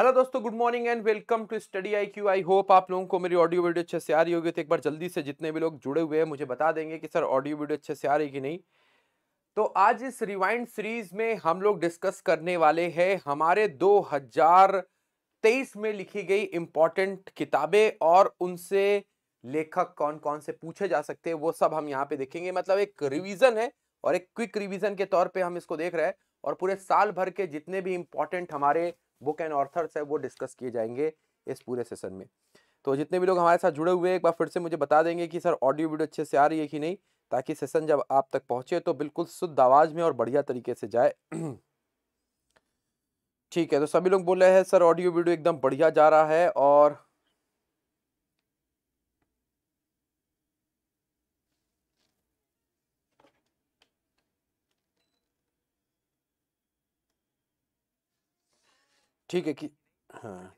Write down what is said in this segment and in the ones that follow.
hello दोस्तों good morning and welcome to study I Q I hope आप लोगों को मेरी ऑडियो वीडियो अच्छे से आ रही होगी तो एक बार जल्दी से जितने भी लोग जुड़े हुए हैं मुझे बता देंगे कि सर ऑडियो वीडियो अच्छे से आ रही कि नहीं तो आज इस रिवाइंड सीरीज में हम लोग डिस्कस करने वाले हैं हमारे 2023 में लिखी गई इम्पॉर्टेंट किताबें और उनसे लेखक कौन कौन से पूछे जा सकते हैं वो सब हम यहाँ पे देखेंगे मतलब एक रिविजन है और एक क्विक रिविजन के तौर पर हम इसको देख रहे हैं और पूरे साल भर के जितने भी इम्पोर्टेंट हमारे बुक एंड ऑर्थर्स है वो डिस्कस किए जाएंगे इस पूरे सेशन में तो जितने भी लोग हमारे साथ जुड़े हुए हैं एक बार फिर से मुझे बता देंगे कि सर ऑडियो वीडियो अच्छे से आ रही है कि नहीं ताकि सेशन जब आप तक पहुंचे तो बिल्कुल शुद्ध आवाज़ में और बढ़िया तरीके से जाए ठीक है तो सभी लोग बोल रहे हैं सर ऑडियो वीडियो एकदम बढ़िया जा रहा है और ठीक है कि हाँ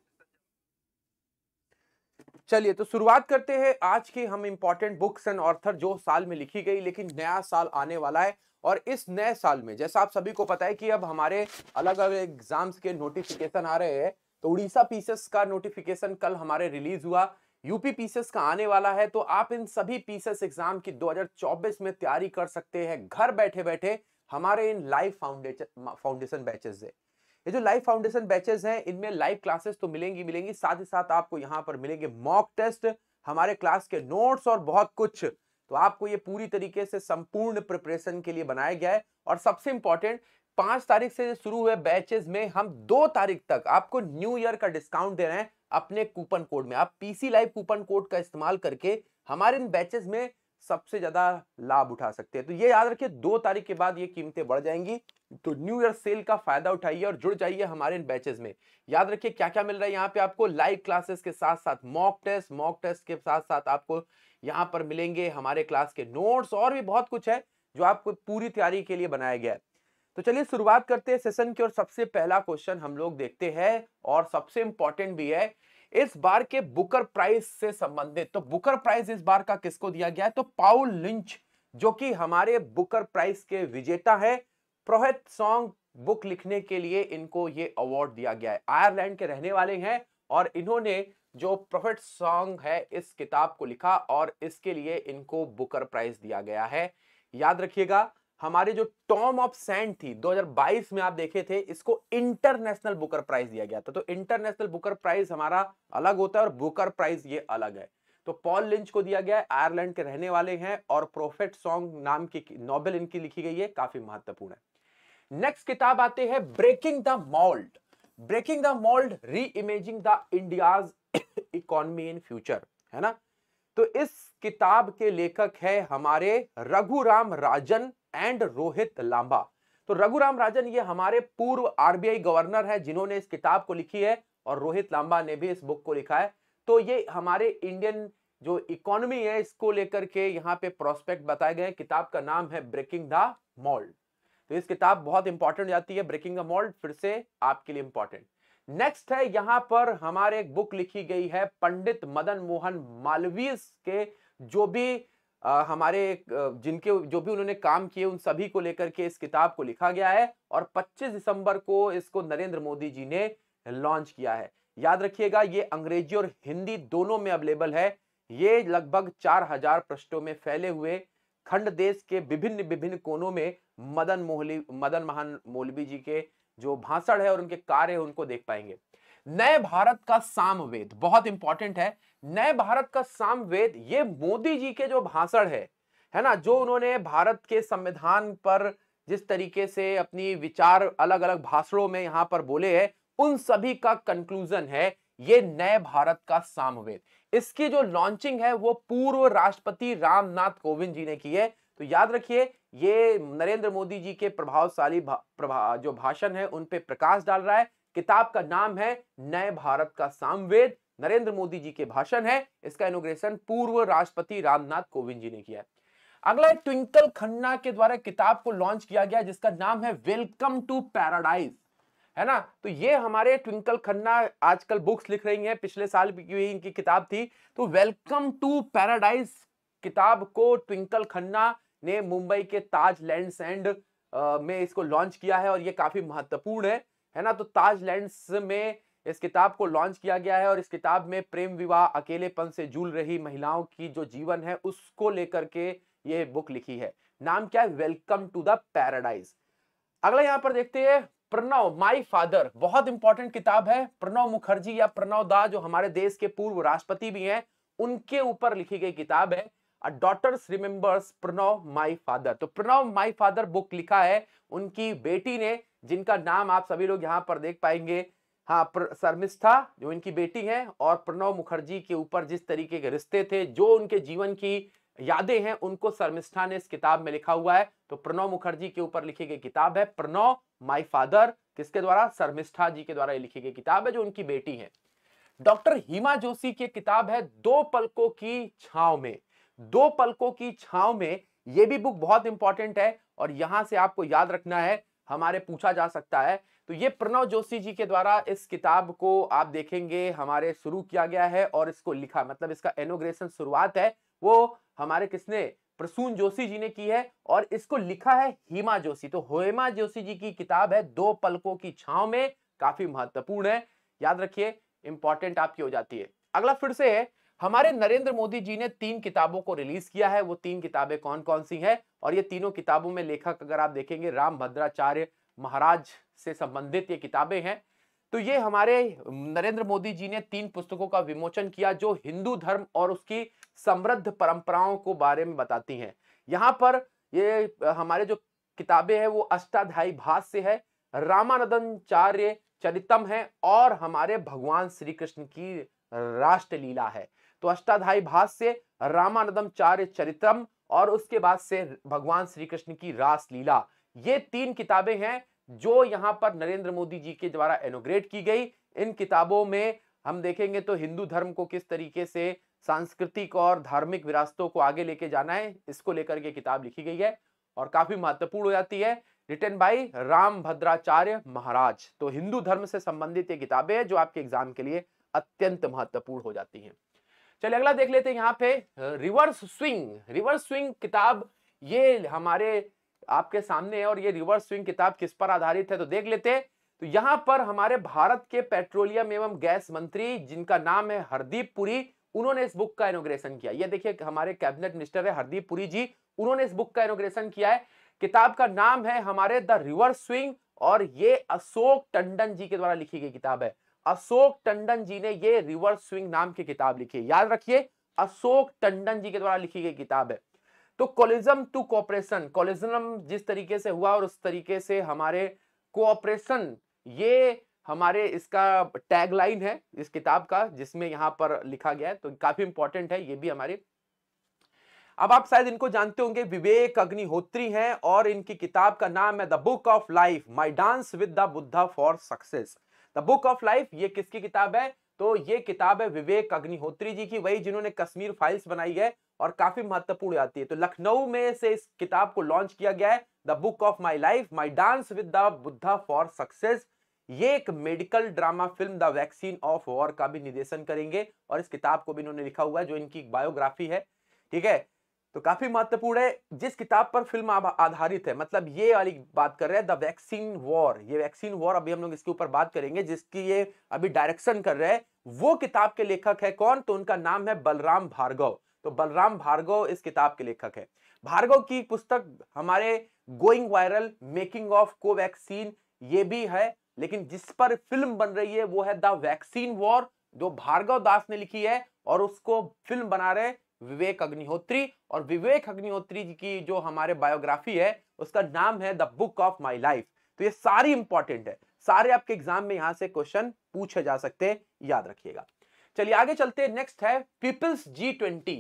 चलिए तो शुरुआत करते हैं आज की हम इम्पोर्टेंट बुक्स एंड ऑर्थर जो साल में लिखी गई लेकिन नया साल आने वाला है और इस नए साल में जैसा आप सभी को पता है कि अब हमारे अलग अलग एग्जाम्स के नोटिफिकेशन आ रहे हैं तो उड़ीसा पीसेस का नोटिफिकेशन कल हमारे रिलीज हुआ यूपी पीसेस का आने वाला है तो आप इन सभी पीसेस एग्जाम की 2024 में तैयारी कर सकते हैं घर बैठे बैठे हमारे इन लाइव फाउंडेशन फाउंडेशन बैचेस से ये जो लाइव फाउंडेशन बैचेस हैं इनमें लाइव क्लासेस तो मिलेंगी मिलेंगी साथ ही साथ आपको यहाँ पर मिलेंगे मॉक टेस्ट हमारे क्लास के नोट्स और बहुत कुछ तो आपको ये पूरी तरीके से संपूर्ण प्रिपरेशन के लिए बनाया गया है और सबसे इंपॉर्टेंट पांच तारीख से शुरू हुए बैचेस में हम दो तारीख तक आपको न्यू ईयर का डिस्काउंट दे रहे हैं अपने कूपन कोड में आप पीसी लाइव कूपन कोड का इस्तेमाल करके हमारे इन बैचेस में सबसे ज्यादा लाभ उठा सकते हैं तो ये याद रखिए दो तारीख के बाद ये कीमतें बढ़ जाएंगी तो न्यू ईयर सेल का फायदा उठाइए और जुड़ जाइए हमारे इन बैचेस में याद रखिए क्या क्या मिल रहा है यहाँ पे आपको लाइव क्लासेस के साथ साथ मॉक टेस्ट मॉक टेस्ट के साथ साथ आपको यहाँ पर मिलेंगे हमारे क्लास के नोट्स और भी बहुत कुछ है जो आपको पूरी तैयारी के लिए बनाया गया है तो चलिए शुरुआत करते हैं सेशन की और सबसे पहला क्वेश्चन हम लोग देखते हैं और सबसे इंपॉर्टेंट भी है इस बार के बुकर प्राइस से संबंधित तो बुकर प्राइस इस बार का किसको दिया गया है तो पाउल लिंच जो कि हमारे बुकर प्राइस के विजेता हैं प्रोहित सॉन्ग बुक लिखने के लिए इनको ये अवार्ड दिया गया है आयरलैंड के रहने वाले हैं और इन्होंने जो प्रोफेट सॉन्ग है इस किताब को लिखा और इसके लिए इनको बुकर प्राइज दिया गया है याद रखिएगा हमारे जो टॉम ऑफ सैंड थी 2022 में आप देखे थे इसको इंटरनेशनल बुकर प्राइज दिया गया था तो इंटरनेशनल बुकर प्राइज हमारा अलग होता है और बुकर प्राइज ये अलग है तो पॉल लिंच को दिया गया है आयरलैंड के रहने वाले हैं और प्रोफेट सॉन्ग नाम की नॉबल इनकी लिखी गई है काफी महत्वपूर्ण है नेक्स्ट किताब आते हैं breaking the mould breaking the mould reimagining the India's economy in future है ना तो इस किताब के लेखक है हमारे रघुराम राजन एंड रोहित लांबा तो रघुराम राजन ये हमारे पूर्व आरबीआई गवर्नर है जिन्होंने इस किताब को लिखी है और रोहित लांबा ने भी इस बुक को लिखा है तो ये हमारे इंडियन जो इकोनॉमी है इसको लेकर के यहाँ पे प्रोस्पेक्ट बताए गए किताब का नाम है ब्रेकिंग द मॉल्ट तो इस किताब बहुत इंपॉर्टेंट जाती है ब्रेकिंग द मोल्ड फिर से आपके लिए इंपॉर्टेंट नेक्स्ट है यहां पर हमारे एक बुक लिखी गई है पंडित मदन मोहन मालवीय के जो भी आ, हमारे जिनके जो भी उन्होंने काम किए उन सभी को लेकर के इस किताब को लिखा गया है और 25 दिसंबर को इसको नरेंद्र मोदी जी ने लॉन्च किया है याद रखिएगा ये अंग्रेजी और हिंदी दोनों में अवेलेबल है ये लगभग 4000 पृष्ठों में फैले हुए खंड देश के विभिन्न विभिन्न कोनों में मदन मोहली मदन महान मोलवी जी के जो भाषण है और उनके कार्य उनको देख पाएंगे नए भारत का सामवेद बहुत इंपॉर्टेंट है नए भारत का सामवेद ये मोदी जी के जो भाषण है है ना जो उन्होंने भारत के संविधान पर जिस तरीके से अपनी विचार अलग अलग भाषणों में यहां पर बोले हैं उन सभी का कंक्लूजन है ये नए भारत का सामवेद इसकी जो लॉन्चिंग है वो पूर्व राष्ट्रपति रामनाथ कोविंद जी ने की है तो याद रखिए ये नरेंद्र मोदी जी के प्रभावशाली भा, प्रभा, जो भाषण है उन पे प्रकाश डाल रहा है किताब का नाम है नए भारत का सामवेद नरेंद्र मोदी जी के भाषण है इसका इनोग्रेशन पूर्व राष्ट्रपति रामनाथ कोविंद जी ने किया अगला ट्विंकल खन्ना के द्वारा किताब को लॉन्च किया गया जिसका नाम है वेलकम टू पैराडाइज है ना तो ये हमारे ट्विंकल खन्ना आजकल बुक्स लिख रही हैं पिछले साल भी इनकी किताब थी तो वेलकम टू पैराडाइज किताब को ट्विंकल खन्ना ने मुंबई के ताज लैंड सैंड में इसको लॉन्च किया है और ये काफी महत्वपूर्ण है है ना तो ताज लैंड्स में इस किताब को लॉन्च किया गया है और इस किताब में प्रेम विवाह अकेलेपन से जूल रही महिलाओं की जो जीवन है उसको लेकर के ये बुक लिखी है नाम क्या है वेलकम टू द पैराडाइज अगला यहाँ पर देखते हैं प्रणव माय फादर बहुत इंपॉर्टेंट किताब है प्रणव मुखर्जी या प्रणव दा जो हमारे देश के पूर्व राष्ट्रपति भी हैं उनके ऊपर लिखी गई किताब है daughters remembers Pranab my father तो प्रणव माई फादर बुक लिखा है उनकी बेटी ने जिनका नाम आप सभी लोग यहाँ पर देख पाएंगे हाँ शर्मिष्ठा जो इनकी बेटी है और प्रणव मुखर्जी के ऊपर जिस तरीके के रिश्ते थे जो उनके जीवन की यादें हैं उनको शर्मिष्ठा ने इस किताब में लिखा हुआ है तो प्रणव मुखर्जी के ऊपर लिखी गई किताब है प्रणव माई फादर किसके द्वारा शर्मिष्ठा जी के द्वारा लिखी गई किताब है जो उनकी बेटी है डॉक्टर हीमा जोशी की किताब है दो पलकों की छाव में दो पलकों की छाव में यह भी बुक बहुत इंपॉर्टेंट है और यहां से आपको याद रखना है हमारे पूछा जा सकता है तो ये प्रणव जोशी जी के द्वारा इस किताब को आप देखेंगे हमारे शुरू किया गया है और इसको लिखा मतलब इसका एनोग्रेशन शुरुआत है वो हमारे किसने प्रसून जोशी जी ने की है और इसको लिखा है हीमा जोशी तो हेमा जोशी जी की किताब है दो पलकों की छाव में काफी महत्वपूर्ण है याद रखिए इंपॉर्टेंट आपकी हो जाती है अगला फिर से है हमारे नरेंद्र मोदी जी ने तीन किताबों को रिलीज किया है वो तीन किताबें कौन कौन सी हैं और ये तीनों किताबों में लेखक अगर आप देखेंगे राम भद्राचार्य महाराज से संबंधित ये किताबें हैं तो ये हमारे नरेंद्र मोदी जी ने तीन पुस्तकों का विमोचन किया जो हिंदू धर्म और उसकी समृद्ध परंपराओं को बारे में बताती हैं यहाँ पर ये हमारे जो किताबें हैं वो अष्टाध्यायी भाष्य है रामानंदाचार्य चरितम है और हमारे भगवान श्री कृष्ण की राष्ट्रलीला है तो अष्टाधाई भाष से रामानदमचार्य चरित्रम और उसके बाद से भगवान श्री कृष्ण की रासलीला ये तीन किताबें हैं जो यहाँ पर नरेंद्र मोदी जी के द्वारा एनोग्रेट की गई इन किताबों में हम देखेंगे तो हिंदू धर्म को किस तरीके से सांस्कृतिक और धार्मिक विरासतों को आगे लेके जाना है इसको लेकर के किताब लिखी गई है और काफी महत्वपूर्ण हो जाती है रिटर्न बाई राम भद्राचार्य महाराज तो हिंदू धर्म से संबंधित ये किताबें हैं जो आपके एग्जाम के लिए अत्यंत महत्वपूर्ण हो जाती हैं चलिए अगला देख लेते हैं यहाँ पे रिवर्स स्विंग रिवर्स स्विंग किताब ये हमारे आपके सामने है और ये रिवर्स स्विंग किताब किस पर आधारित है तो देख लेते हैं तो यहाँ पर हमारे भारत के पेट्रोलियम एवं गैस मंत्री जिनका नाम है हरदीप पुरी उन्होंने इस बुक का इनोग्रेशन किया ये देखिए हमारे कैबिनेट मिनिस्टर है हरदीप पुरी जी उन्होंने इस बुक का इनोग्रेशन किया है किताब का नाम है हमारे द रिवर्स स्विंग और ये अशोक टंडन जी के द्वारा लिखी गई किताब है अशोक टंडन जी ने ये रिवर्स स्विंग नाम की किताब लिखी है याद रखिए अशोक टंडन जी के द्वारा लिखी गई किताब है तो कॉलिज्म टू कॉपरेशन कॉलिज्म जिस तरीके से हुआ और उस तरीके से हमारे कोऑपरेशन ये हमारे इसका टैगलाइन है इस किताब का जिसमें यहां पर लिखा गया है तो काफी इंपॉर्टेंट है ये भी हमारे अब आप शायद इनको जानते होंगे विवेक अग्निहोत्री हैं और इनकी किताब का नाम है the book of life my dance with the Buddha for success the book of life ये किसकी किताब है तो ये किताब है विवेक अग्निहोत्री जी की वही जिन्होंने कश्मीर फाइल्स बनाई है और काफी महत्वपूर्ण आती है तो लखनऊ में से इस किताब को लॉन्च किया गया है the book of my life my dance with the Buddha for success ये एक medical drama film the vaccine of war का भी निर्देशन करेंगे और इस किताब को भी इन्होंने लिखा हुआ है जो इनकी बायोग्राफी है ठीक है तो काफी महत्वपूर्ण है जिस किताब पर फिल्म आधारित है मतलब ये वाली बात कर रहे हैं द वैक्सीन वॉर ये वैक्सीन वॉर अभी हम लोग इसके ऊपर बात करेंगे जिसकी ये अभी डायरेक्शन कर रहे हैं वो किताब के लेखक है कौन तो उनका नाम है बलराम भार्गव तो बलराम भार्गव इस किताब के लेखक है भार्गव की पुस्तक हमारे going viral making of Covaxin ये भी है लेकिन जिस पर फिल्म बन रही है वो है द वैक्सीन वॉर जो भार्गव दास ने लिखी है और उसको फिल्म बना रहे विवेक अग्निहोत्री और विवेक अग्निहोत्री की जो हमारे बायोग्राफी है उसका नाम है the book of my life तो ये सारी इंपॉर्टेंट है सारे आपके एग्जाम में यहां से क्वेश्चन पूछे जा सकते हैं याद रखिएगा चलिए आगे चलते हैं नेक्स्ट है people's G twenty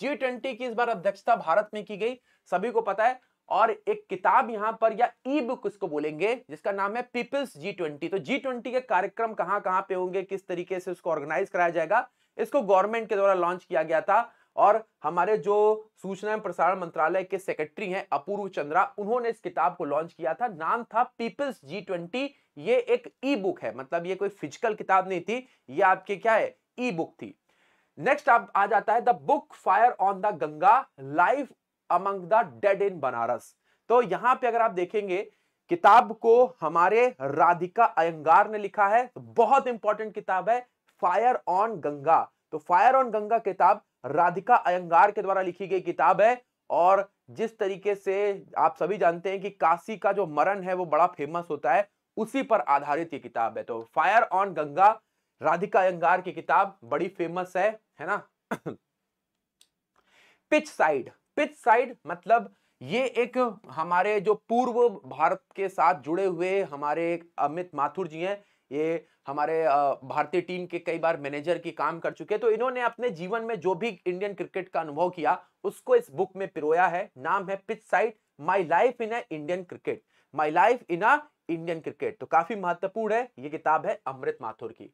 G twenty की इस बार अध्यक्षता भारत में की गई सभी को पता है और एक किताब यहां पर या ई बुक इसको बोलेंगे जिसका नाम है पीपल्स जी ट्वेंटी तो जी ट्वेंटी के कार्यक्रम कहां कहां पे होंगे किस तरीके से उसको ऑर्गेनाइज कराया जाएगा इसको गवर्नमेंट के द्वारा लॉन्च किया गया था और हमारे जो सूचना एवं प्रसारण मंत्रालय के सेक्रेटरी हैं अपूर्व चंद्रा उन्होंने इस किताब को लॉन्च किया था नाम था पीपल्स जी ट्वेंटी ये एक ई बुक है मतलब ये कोई फिजिकल किताब नहीं थी ये आपके क्या है ई बुक थी नेक्स्ट आप आ जाता है the book fire on the Ganga life among the dead in Banaras तो यहां पे अगर आप देखेंगे किताब को हमारे राधिका अयंगार ने लिखा है तो बहुत इंपॉर्टेंट किताब है फायर ऑन गंगा तो फायर ऑन गंगा किताब राधिका अयंगार के द्वारा लिखी गई किताब है और जिस तरीके से आप सभी जानते हैं कि काशी का जो मरण है वो बड़ा फेमस होता है उसी पर आधारित ये किताब है तो फायर ऑन गंगा राधिका अयंगार की किताब बड़ी फेमस है है ना पिच साइड पिच साइड मतलब ये एक हमारे जो पूर्व भारत के साथ जुड़े हुए हमारे अमित माथुर जी हैं ये हमारे भारतीय टीम के कई बार मैनेजर की काम कर चुके तो इन्होंने अपने जीवन में जो भी इंडियन क्रिकेट का अनुभव किया उसको इस बुक में पिरोया है नाम है pitch side my life in a Indian cricket my life in a Indian cricket तो काफी महत्वपूर्ण है ये किताब है अमृत माथुर की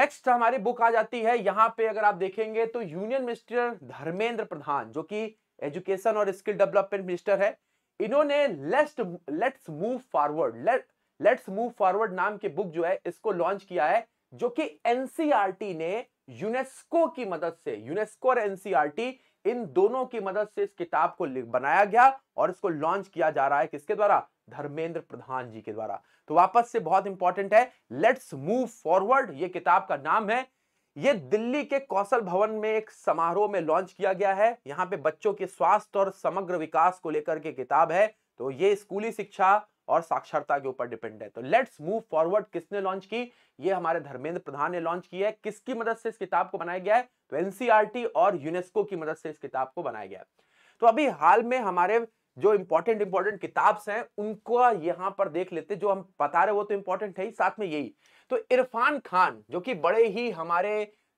नेक्स्ट हमारी बुक आ जाती है यहाँ पे अगर आप देखेंगे तो यूनियन मिनिस्टर धर्मेंद्र प्रधान जो कि एजुकेशन और स्किल डेवलपमेंट मिनिस्टर है इन्होंने lest let's move forward let let's move forward नाम की बुक जो है इसको लॉन्च किया है जो कि एनसीआरटी e ने यूनेस्को की मदद से यूनेस्को और एनसीआरटी e इन दोनों की मदद से इस किताब को बनाया गया और इसको लॉन्च किया जा रहा है किसके द्वारा धर्मेंद्र प्रधान जी के द्वारा तो वापस से बहुत इंपॉर्टेंट है लेट्स मूव फॉरवर्ड ये किताब का नाम है ये दिल्ली के कौशल भवन में एक समारोह में लॉन्च किया गया है यहाँ पे बच्चों के स्वास्थ्य और समग्र विकास को लेकर के किताब है तो ये स्कूली शिक्षा और साक्षरता के ऊपर डिपेंड है तो लेट्स मूव फॉरवर्ड किसने लॉन्च की ये हमारे धर्मेंद्र प्रधान ने लॉन्च की है किसकी मदद से इस किताब को बनाया गया है तो एनसीआरटी और यूनेस्को की मदद से इस किताब को बनाया गया है तो अभी हाल में हमारे जो इंपॉर्टेंट इंपॉर्टेंट किताब है उनको यहां पर देख लेते जो हम बता रहे वो तो इंपॉर्टेंट है ही साथ में यही तो इरफान खान जो कि बड़े ही हमारे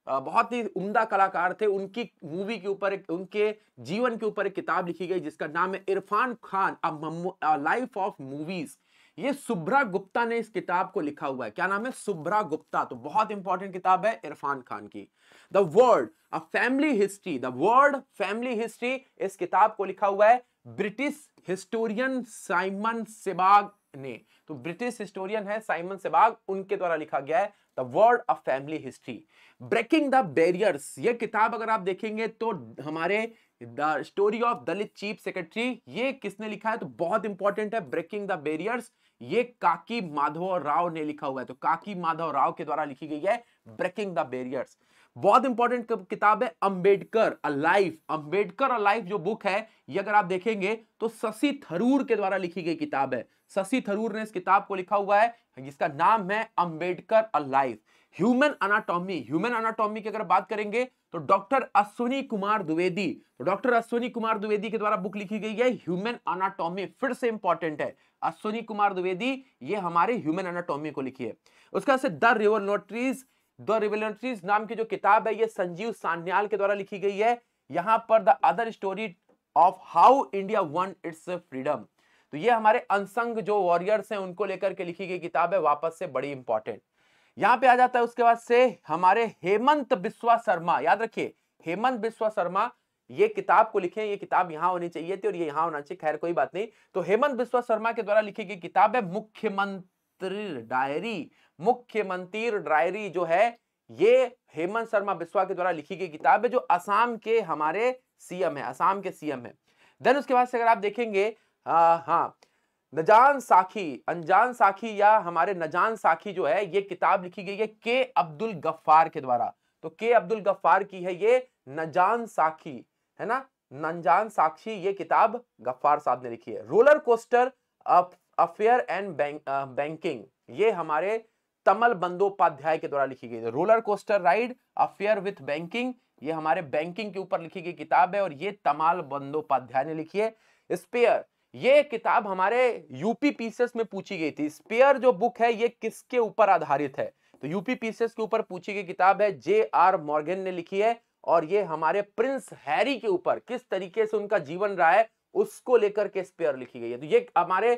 बहुत ही उम्दा कलाकार थे उनकी मूवी के ऊपर उनके जीवन के ऊपर एक किताब लिखी गई जिसका नाम है Irrfan Khan a life of movies ये सुभ्रा गुप्ता ने इस किताब को लिखा हुआ है क्या नाम है सुभ्रा गुप्ता तो बहुत इंपॉर्टेंट किताब है इरफान खान की the world a family history the world family history इस किताब को लिखा हुआ है ब्रिटिश हिस्टोरियन साइमन सिबाग ने तो ब्रिटिश हिस्टोरियन है साइमन सेबाग उनके द्वारा लिखा गया है the word of family history breaking the barriers ये किताब अगर आप देखेंगे तो हमारे the story of Dalit chief secretary ये किसने लिखा है तो बहुत इंपॉर्टेंट है ब्रेकिंग द बैरियर्स ये काकी माधव राव ने लिखा हुआ है तो काकी माधव राव के द्वारा लिखी गई है ब्रेकिंग द बैरियर्स बहुत इंपॉर्टेंट किताब है Ambedkar a life Ambedkar a life जो बुक है ये अगर आप देखेंगे तो शशि थरूर के द्वारा लिखी गई किताब है शशि थरूर ने इस किताब को लिखा हुआ है जिसका नाम है Ambedkar a life human anatomy human anatomy की अगर बात करेंगे तो डॉक्टर अश्विनी कुमार द्विवेदी तो डॉक्टर अश्विनी कुमार द्विवेदी के द्वारा बुक लिखी गई है ह्यूमन अनाटॉमी फिर से इंपॉर्टेंट है अश्विनी कुमार द्विवेदी ये हमारे ह्यूमन अनाटॉमी को लिखी है उसके से द नोटरीज द रिवेलेंट्रीज नाम की जो किताब है ये संजीव सान्याल के द्वारा लिखी गई है यहाँ पर the other story of how India won its freedom तो ये हमारे अनसंग जो वॉरियर्स हैं उनको लेकर के लिखी गई किताब है वापस से बड़ी इंपॉर्टेंट यहां पे आ जाता है उसके बाद से हमारे हेमंत बिस्वा शर्मा याद रखिए हेमंत बिस्वा शर्मा ये किताब को लिखे ये किताब यहां होनी चाहिए थी और ये यहां होना चाहिए खैर कोई बात नहीं तो हेमंत बिस्वा शर्मा के द्वारा लिखी गई किताब है मुख्यमंत्री डायरी मुख्यमंत्री डायरी जो है ये हेमंत शर्मा बिस्वा के द्वारा लिखी गई किताब है जो असम के हमारे सीएम है असम के सीएम है देन उसके बाद से अगर आप देखेंगे आ, हाँ नजान साखी अनजान साखी या हमारे नजान साखी जो है ये किताब लिखी गई है के अब्दुल गफ्फार के द्वारा तो के अब्दुल गफ्फार की है ये नजान साखी है ना नंजान साक्षी ये किताब गफ्फार साहब ने लिखी है roller coaster affair and banking ये हमारे तमल बंदोपाध्याय के द्वारा लिखी गई roller coaster ride affair with banking ये हमारे बैंकिंग के ऊपर लिखी गई किताब है और ये तमाल बंदोपाध्याय ने लिखी है स्पेयर ये किताब हमारे यूपी पीसीएस में पूछी गई थी स्पेयर जो बुक है ये किसके ऊपर आधारित है तो यूपी पीसीएस के ऊपर पूछी गई किताब है जे आर मॉर्गन ने लिखी है और ये हमारे प्रिंस हैरी के ऊपर किस तरीके से उनका जीवन रहा है उसको लेकर के स्पेयर लिखी गई है तो ये हमारे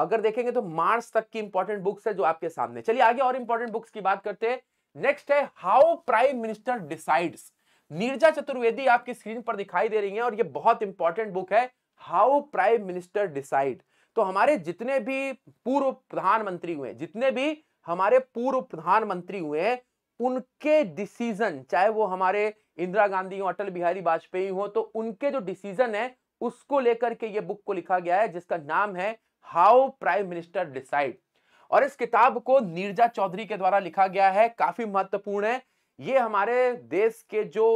अगर देखेंगे तो मार्च तक की इंपॉर्टेंट बुक्स है जो आपके सामने चलिए आगे और इंपॉर्टेंट बुक्स की बात करते हैं नेक्स्ट है how prime minister decides Neerja Chaturvedi आपकी स्क्रीन पर दिखाई दे रही है और ये बहुत इंपॉर्टेंट बुक है हाउ प्राइम मिनिस्टर डिसाइड तो हमारे जितने भी पूर्व प्रधानमंत्री हुए जितने भी हमारे पूर्व प्रधानमंत्री हुए हैं उनके डिसीजन चाहे वो हमारे इंदिरा गांधी हो अटल बिहारी वाजपेयी हो तो उनके जो डिसीजन है उसको लेकर के ये बुक को लिखा गया है जिसका नाम है हाउ प्राइम मिनिस्टर डिसाइड और इस किताब को नीरजा चौधरी के द्वारा लिखा गया है काफी महत्वपूर्ण है ये हमारे देश के जो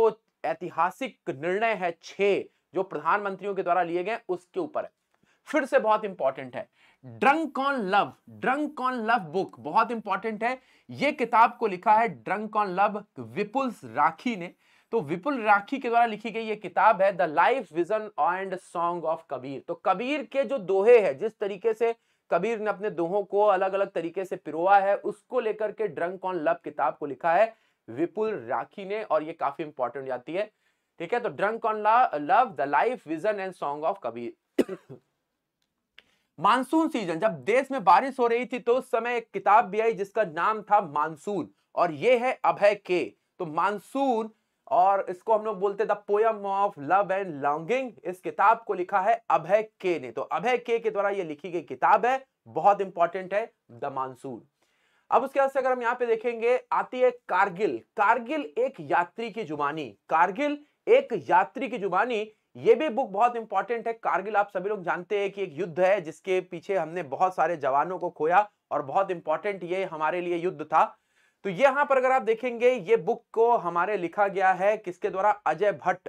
ऐतिहासिक निर्णय है छह जो प्रधानमंत्रियों के द्वारा लिए गए उसके ऊपर है फिर से बहुत इंपॉर्टेंट है drunk on love drunk on love book बहुत इंपॉर्टेंट है यह किताब को लिखा है drunk on love Vipul Rakhi ने तो विपुल राखी के द्वारा लिखी गई ये किताब है the life vision and song of Kabir तो कबीर के जो दोहे है जिस तरीके से कबीर ने अपने दोहों को अलग अलग तरीके से पिरोवा है उसको लेकर के ड्रंक ऑन लव किताब को लिखा है विपुल राखी ने और ये काफी इंपॉर्टेंट जाती है ठीक है तो drunk on love the life vision and song of Kabir monsoon season जब देश में बारिश हो रही थी तो उस समय एक किताब भी आई जिसका नाम था मानसून और ये है अभय के तो मानसून और इसको हम लोग बोलते the poem of love and longing इस किताब को लिखा है अभय के ने तो अभय के के द्वारा ये लिखी गई किताब है बहुत इंपॉर्टेंट है द मानसून अब उसके बाद से अगर हम यहाँ पे देखेंगे आती है कारगिल कारगिल एक यात्री की जुबानी कारगिल एक यात्री की जुबानी ये भी बुक बहुत इंपॉर्टेंट है कारगिल आप सभी लोग जानते हैं कि एक युद्ध है जिसके पीछे हमने बहुत सारे जवानों को खोया और बहुत इंपॉर्टेंट ये हमारे लिए युद्ध था तो यहां पर अगर आप देखेंगे ये बुक को हमारे लिखा गया है किसके द्वारा अजय भट्ट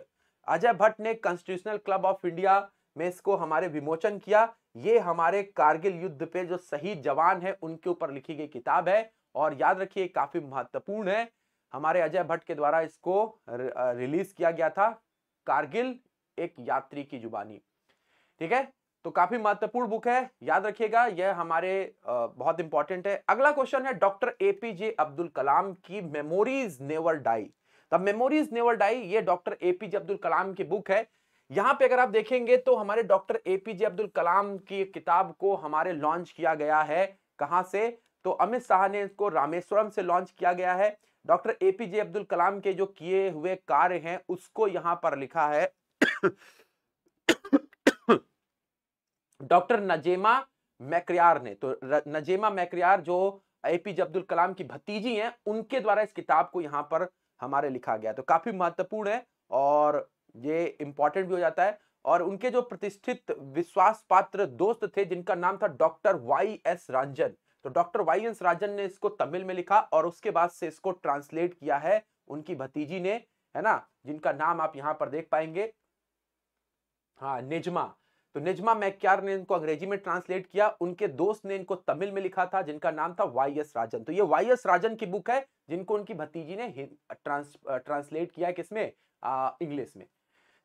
अजय भट्ट ने कॉन्स्टिट्यूशनल क्लब ऑफ इंडिया में इसको हमारे विमोचन किया ये हमारे कारगिल युद्ध पे जो शहीद जवान है उनके ऊपर लिखी गई किताब है और याद रखिए काफी महत्वपूर्ण है हमारे अजय भट्ट के द्वारा इसको रिलीज किया गया था कारगिल एक यात्री की जुबानी ठीक है तो काफी महत्वपूर्ण बुक है याद रखिएगा यह हमारे बहुत इंपॉर्टेंट है अगला क्वेश्चन है डॉक्टर एपीजे अब्दुल कलाम की memories never die the memories never die ये डॉक्टर एपीजे अब्दुल कलाम की बुक है यहाँ पे अगर आप देखेंगे तो हमारे डॉक्टर एपीजे अब्दुल कलाम की किताब को हमारे लॉन्च किया गया है कहाँ से तो अमित शाह ने इसको रामेश्वरम से लॉन्च किया गया है डॉक्टर एपीजे अब्दुल कलाम के जो किए हुए कार्य हैं उसको यहाँ पर लिखा है डॉक्टर नजेमा मैक्रियार ने तो नजेमा मैक्रियार जो एपीजे अब्दुल कलाम की भतीजी हैं उनके द्वारा इस किताब को यहाँ पर हमारे लिखा गया तो काफी महत्वपूर्ण है और ये इम्पोर्टेंट भी हो जाता है और उनके जो प्रतिष्ठित विश्वास पात्र दोस्त थे जिनका नाम था डॉक्टर वाई एस रंजन तो डॉक्टर वाई एस राजन ने इसको तमिल में लिखा और उसके बाद से इसको ट्रांसलेट किया है उनकी भतीजी ने है ना जिनका नाम आप यहाँ पर देख पाएंगे हाँ निजमा तो निजमा मैक्यार ने इनको अंग्रेजी में ट्रांसलेट किया उनके दोस्त ने इनको तमिल में लिखा था जिनका नाम था वाई एस राजन तो ये वाई एस राजन की बुक है जिनको उनकी भतीजी ने ट्रांस ट्रांसलेट किया किसमें इंग्लिश में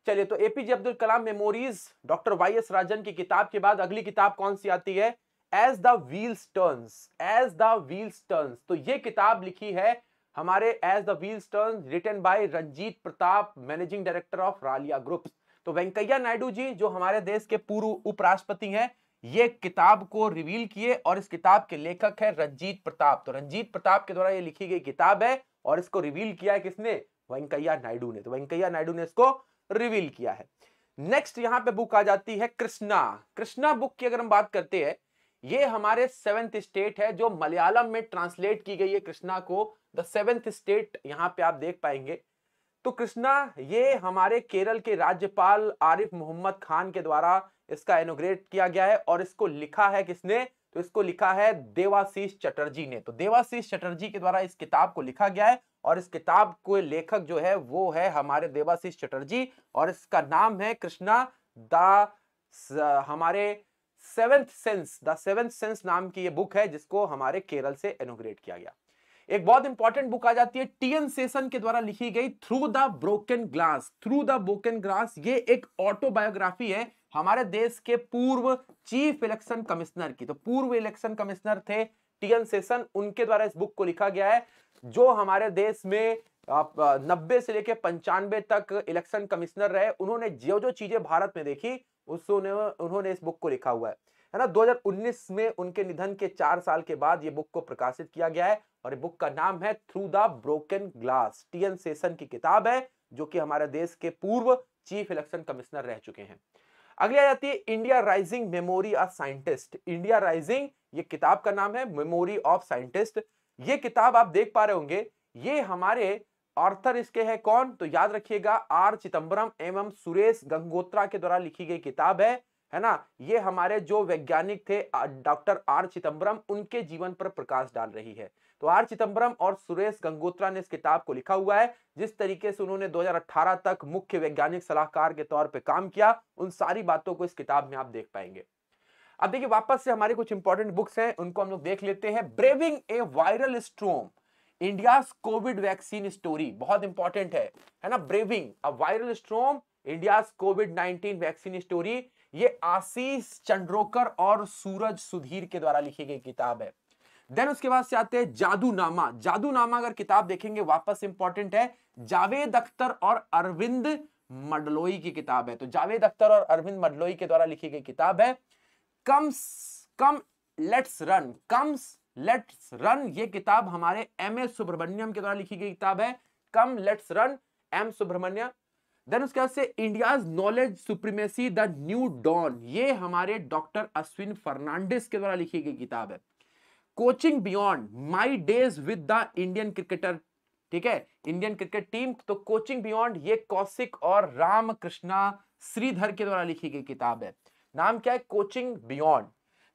चलिए तो APJ Abdul Kalam memories doctor Y S Rajan की किताब के बाद अगली किताब कौन सी आती है as the wheels turn as the wheels turn तो ये किताब लिखी है हमारे as the wheels turn written by Ranjit Pratap managing director of Ralia groups तो वेंकैया नायडू जी जो हमारे देश के पूर्व उपराष्ट्रपति हैं ये किताब को रिवील किए और इस किताब के लेखक है रंजीत प्रताप तो रंजीत प्रताप के द्वारा ये लिखी गई किताब है और इसको रिवील किया है किसने वेंकैया नायडू ने तो वेंकैया नायडू ने इसको रिवील किया है नेक्स्ट यहाँ पे बुक आ जाती है कृष्णा कृष्णा बुक की अगर हम बात करते हैं ये हमारे सेवेंथ स्टेट है जो मलयालम में ट्रांसलेट की गई है कृष्णा को द सेवेंथ स्टेट यहाँ पे आप देख पाएंगे तो कृष्णा ये हमारे केरल के राज्यपाल आरिफ मोहम्मद खान के द्वारा इसका एनोग्रेट किया गया है और इसको लिखा है किसने तो इसको लिखा है देवाशीष चटर्जी ने तो देवाशीष चटर्जी के द्वारा इस किताब को लिखा गया है और इस किताब को लेखक जो है वो है हमारे देवाशीष चटर्जी और इसका नाम है कृष्णा द हमारे seventh sense the seventh sense नाम की ये बुक है जिसको हमारे केरल से एनोग्रेट किया गया एक बहुत इंपॉर्टेंट बुक आ जाती है टीएन सेशन के द्वारा लिखी गई through the broken glass through the broken glass ये एक ऑटोबायोग्राफी है हमारे देश के पूर्व चीफ इलेक्शन कमिश्नर की तो पूर्व इलेक्शन कमिश्नर थे टीएन सेशन उनके द्वारा इस बुक को लिखा गया है जो हमारे देश में नब्बे से लेकर पंचानवे तक इलेक्शन कमिश्नर रहे उन्होंने जो जो चीजें भारत में देखी उसने उन्होंने इस बुक को लिखा हुआ है है ना 2019 में उनके निधन के चार साल के बाद ये बुक को प्रकाशित किया गया है और ये बुक का नाम है through the broken glass T N Seshan की किताब है जो कि हमारे देश के पूर्व चीफ इलेक्शन कमिश्नर रह चुके हैं अगली आ जाती है India rising memory of scientist India rising ये किताब का नाम है मेमोरी ऑफ साइंटिस्ट ये किताब आप देख पा रहे होंगे ये हमारे ऑर्थर इसके है कौन तो याद रखिएगा आर चिदम्बरम एवं सुरेश गंगोत्रा के द्वारा लिखी गई किताब है है ना ये हमारे जो वैज्ञानिक थे डॉक्टर आर चिदम्बरम उनके जीवन पर प्रकाश डाल रही है तो आर चिदम्बरम और सुरेश गंगोत्रा ने इस किताब को लिखा हुआ है जिस तरीके से उन्होंने 2018 तक मुख्य वैज्ञानिक सलाहकार के तौर पे काम किया उन सारी बातों को इस किताब में आप देख पाएंगे अब देखिए वापस से हमारे कुछ इंपॉर्टेंट बुक्स हैं उनको हम लोग देख लेते हैं braving a viral storm India Covid vaccine story बहुत इंपॉर्टेंट है है ना braving a viral storm India Covid 19 vaccine story ये आशीष चंद्रोकर और सूरज सुधीर के द्वारा लिखी गई किताब है देन उसके बाद से आते हैं जादूनामा जादूनामा अगर किताब देखेंगे वापस इंपॉर्टेंट है जावेद अख्तर और अरविंद मडलोई की किताब है तो जावेद अख्तर और अरविंद मडलोई के द्वारा लिखी गई किताब है comes come let's run comes let's run ये किताब हमारे एम ए सुब्रमण्यम के द्वारा लिखी गई किताब है come let's run M Subramaniam then उसके बाद से India's knowledge supremacy the new dawn ये हमारे डॉक्टर अश्विन फर्नांडिस के द्वारा लिखी गई किताब है coaching beyond my days with the Indian cricketer ठीक है इंडियन क्रिकेट टीम तो कोचिंग बियॉन्ड ये कौशिक और रामकृष्णा श्रीधर के द्वारा लिखी गई किताब है नाम क्या है coaching beyond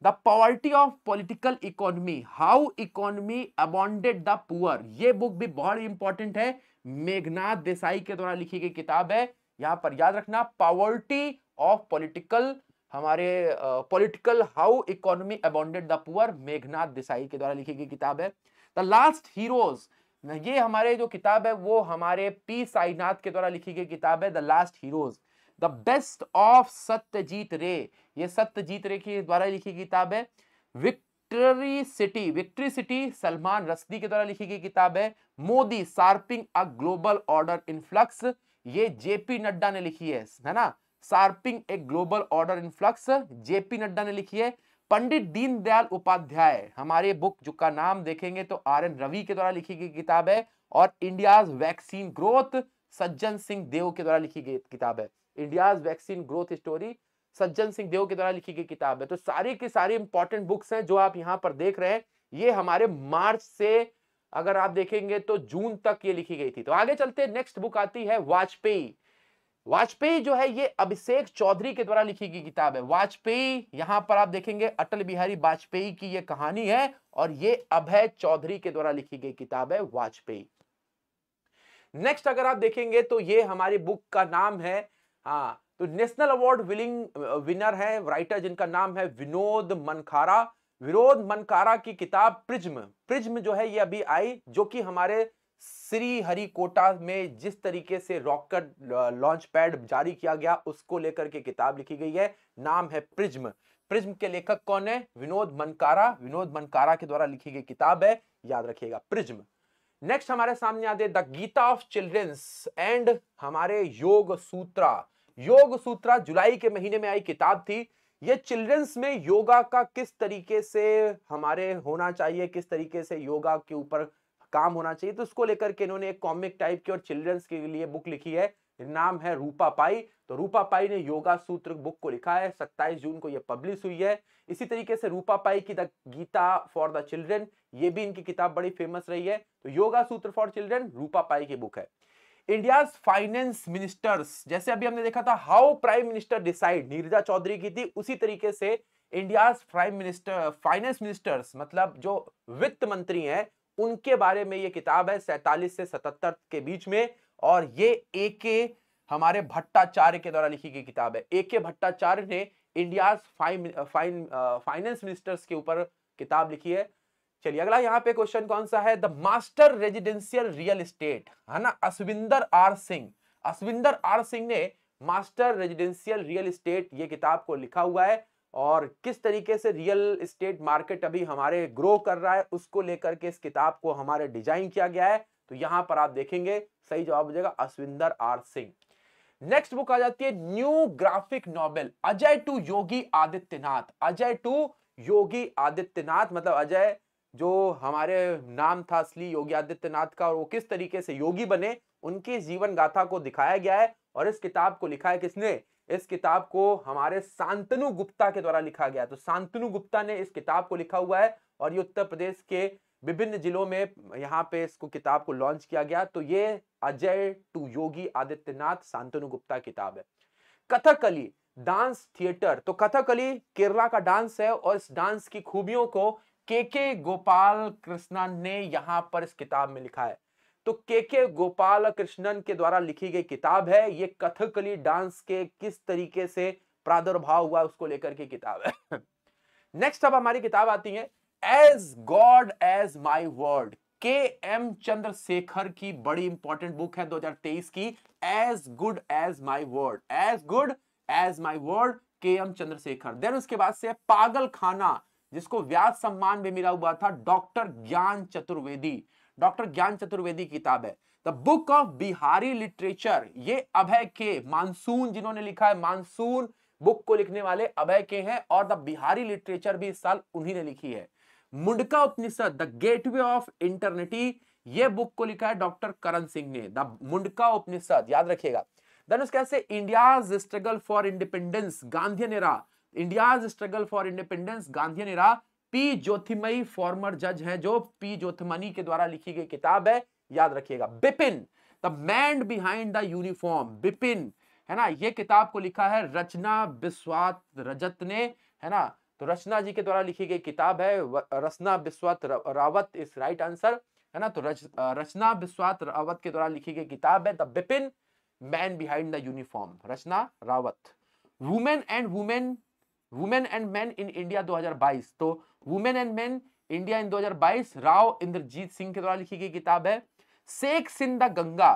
the poverty of political economy how economy abandoned the poor ये बुक भी बहुत इंपॉर्टेंट है मेघनाथ देसाई के द्वारा लिखी गई किताब है यहां पर याद रखना पावर्टी ऑफ पॉलिटिकल हमारे political how economy abounded the poor Meghnath Desai के द्वारा लिखी गई किताब है द लास्ट हीरोज ये हमारे जो किताब है वो हमारे पी साईनाथ के द्वारा लिखी गई किताब है the last heroes the best of Satyajit Ray ये सत्यजीत रे के द्वारा लिखी किताब है vic victory city victory city Salman Rushdie के द्वारा लिखी गई किताब है Modi shaping a global order in flux ये जेपी नड्डा ने लिखी है है ना shaping a global order in flux JP Nadda ने लिखी है पंडित दीनदयाल उपाध्याय हमारे बुक जो का नाम देखेंगे तो आर एन रवि के द्वारा लिखी गई किताब है और इंडियाज वैक्सीन ग्रोथ सज्जन सिंह देव के द्वारा लिखी गई किताब है इंडियाज वैक्सीन ग्रोथ स्टोरी सज्जन सिंह देव के द्वारा लिखी गई किताब है तो सारी की सारी इंपॉर्टेंट बुक्स हैं जो आप यहाँ पर देख रहे हैं ये हमारे मार्च से अगर आप देखेंगे तो जून तक ये लिखी गई थी तो आगे चलते नेक्स्ट बुक आती है वाजपेयी वाजपेयी जो है ये अभिषेक चौधरी के द्वारा लिखी गई किताब है वाजपेयी यहाँ पर आप देखेंगे अटल बिहारी वाजपेयी की ये कहानी है और ये अभय चौधरी के द्वारा लिखी गई किताब है वाजपेयी नेक्स्ट अगर आप देखेंगे तो ये हमारी बुक का नाम है हाँ तो नेशनल अवार्ड विलिंग विनर है राइटर जिनका नाम है विनोद मनखारा विनोद मनखारा की किताब प्रिज्म प्रिज्म जो है ये अभी आई जो कि हमारे श्री कोटा में जिस तरीके से रॉकेट लॉन्च पैड जारी किया गया उसको लेकर के किताब लिखी गई है नाम है प्रिज्म प्रिज्म के लेखक कौन है विनोद मनकारा विनोद मनकारा के द्वारा लिखी गई किताब है याद रखिएगा प्रिज्म नेक्स्ट हमारे सामने आते the Gita of children's and हमारे योग सूत्रा योग सूत्रा जुलाई के महीने में आई किताब थी ये चिल्ड्रंस में योगा का किस तरीके से हमारे होना चाहिए किस तरीके से योगा के ऊपर काम होना चाहिए तो उसको लेकर के इन्होंने एक कॉमिक टाइप की और चिल्ड्रंस के लिए बुक लिखी है नाम है रूपा पाई तो रूपा पाई ने योगा सूत्र बुक को लिखा है सत्ताईस जून को यह पब्लिश हुई है इसी तरीके से रूपा पाई की the Gita for the children ये भी इनकी किताब बड़ी फेमस रही है तो योगा सूत्र फॉर चिल्ड्रन रूपा पाई की बुक है इंडिया फाइनेंस मिनिस्टर्स जैसे अभी हमने देखा था how prime minister decide Neerja Chowdhury की थी उसी तरीके से India prime minister finance ministers मतलब जो वित्त मंत्री हैं उनके बारे में ये किताब है सैतालीस से सतहत्तर के बीच में और ये ए के हमारे भट्टाचार्य के द्वारा लिखी गई किताब है ए के भट्टाचार्य ने इंडिया फाइनेंस मिनिस्टर्स के ऊपर किताब लिखी है चलिए अगला यहाँ पे क्वेश्चन कौन सा है the master residential real estate है ना अश्विंदर आर सिंह अश्विंदर आर सिंह ने मास्टर रेजिडेंशियल रियल एस्टेट ये किताब को लिखा हुआ है और किस तरीके से रियल इस्टेट मार्केट अभी हमारे ग्रो कर रहा है उसको लेकर के इस किताब को हमारे डिजाइन किया गया है तो यहाँ पर आप देखेंगे सही जवाब हो जाएगा Ashwinder R Singh next book आ जाती है new graphic novel Ajay to Yogi Adityanath Ajay to Yogi Adityanath मतलब अजय जो हमारे नाम था असली योगी आदित्यनाथ का और वो किस तरीके से योगी बने उनकी जीवन गाथा को दिखाया गया है और इस किताब को लिखा है किसने इस किताब को हमारे शांतनु गुप्ता के द्वारा लिखा गया तो शांतनु गुप्ता ने इस किताब को लिखा हुआ है और ये उत्तर प्रदेश के विभिन्न जिलों में यहाँ पे इसको किताब को लॉन्च किया गया तो ये अजय टू योगी आदित्यनाथ शांतनु गुप्ता किताब है कथकली डांस थिएटर तो कथकली केरला का डांस है और इस डांस की खूबियों को के के गोपाल कृष्णन ने यहां पर इस किताब में लिखा है तो के के गोपाल कृष्णन के द्वारा लिखी गई किताब है ये कथकली डांस के किस तरीके से प्रादुर्भाव हुआ उसको लेकर की किताब है नेक्स्ट अब हमारी किताब आती है as god as my word K M Chandrasekhar की बड़ी इंपॉर्टेंट बुक है 2023 की as good as my word as good as my word K M Chandrasekhar then उसके बाद से पागल खाना जिसको व्यास सम्मान भी मिला हुआ था डॉक्टर ज्ञान चतुर्वेदी डॉक्टर ज्ञान चतुर्वेदी किताब है the book of Bihari literature ये अभय के मानसून जिन्होंने लिखा है मानसून बुक को लिखने वाले अभय के हैं और द बिहारी लिटरेचर भी इस साल उन्हीं ने लिखी है Mundaka Upanishad the gateway of eternity ये बुक को लिखा है डॉक्टर करण सिंह ने द मुंडका उपनिषद याद रखिएगा देन उसके struggle for independence Gandhian era India's struggle for independence Gandhian era P Jyotimayi former जज हैं जो पी ज्योतिमनी के द्वारा लिखी गई किताब है याद रखिएगा Bipin the man behind the uniform Bipin है ना ये किताब को लिखा है रचना बिस्वात रजत ने है ना तो रचना जी के द्वारा लिखी गई किताब है रचना बिस्वात रावत इस राइट आंसर है ना तो रच, रचना बिस्वात रावत के द्वारा लिखी गई किताब है the Bipin man behind the uniform Rachna Rawat women and women women and man in India 2022 तो women and man India in 2022 Rao Inderjit Singh के द्वारा लिखी गई किताब है सेक्स इन द गंगा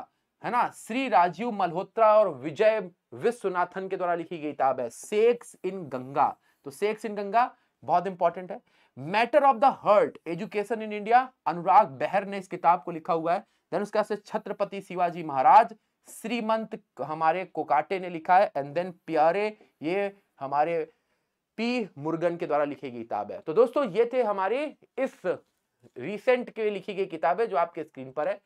है ना श्री राजीव मल्होत्रा और विजय विश्वनाथन के द्वारा लिखी गई किताब है सेक्स इन गंगा तो सेक्स इन गंगा बहुत इंपॉर्टेंट है matter of the heart education in India Anurag Behar ने इस किताब को लिखा हुआ है देन उसके बाद से छत्रपति शिवाजी महाराज श्रीमंत हमारे कोकाटे ने लिखा है एंड देन प्यारे ये हमारे पी मुर्गन के द्वारा लिखी गई किताब है तो दोस्तों ये थे हमारे इस रिसेंट के लिखी गई किताब है जो आपके स्क्रीन पर है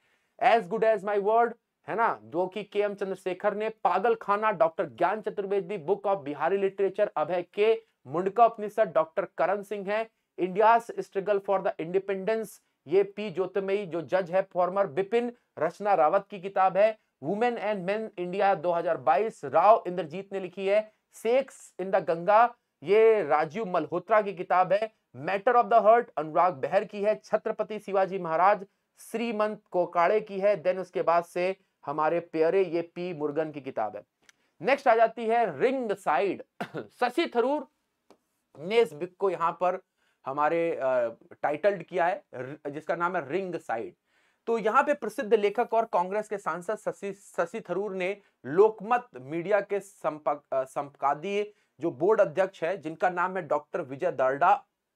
as good as my word है ना जो कि के एम चंद्रशेखर ने पागल Khana doctor Gyan Chaturvedi book of Bihari literature Abhay K Mundaka Upanishad doctor Karan Singh है India struggle for the independence ये पी ज्योतिमयी जो जज है फॉर्मर बिपिन रचना रावत की किताब है women and men India 2022 Rao Inderjit ने लिखी है सेक्स इन द गंगा ये राजीव मल्होत्रा की किताब है matter of the heart Anurag Behar की है छत्रपति शिवाजी महाराज श्रीमंत कोकाड़े की है देन उसके बाद से हमारे प्यारे ये पी मुर्गन की किताब है नेक्स्ट आ जाती है रिंग साइड शशि थरूर ने इस बुक को यहाँ पर हमारे टाइटल्ड किया है जिसका नाम है रिंग साइड तो यहाँ पे प्रसिद्ध लेखक और कांग्रेस के सांसद शशि शशि थरूर ने लोकमत मीडिया के संपादीय जो बोर्ड अध्यक्ष है जिनका नाम है डॉक्टर विजय दर्डा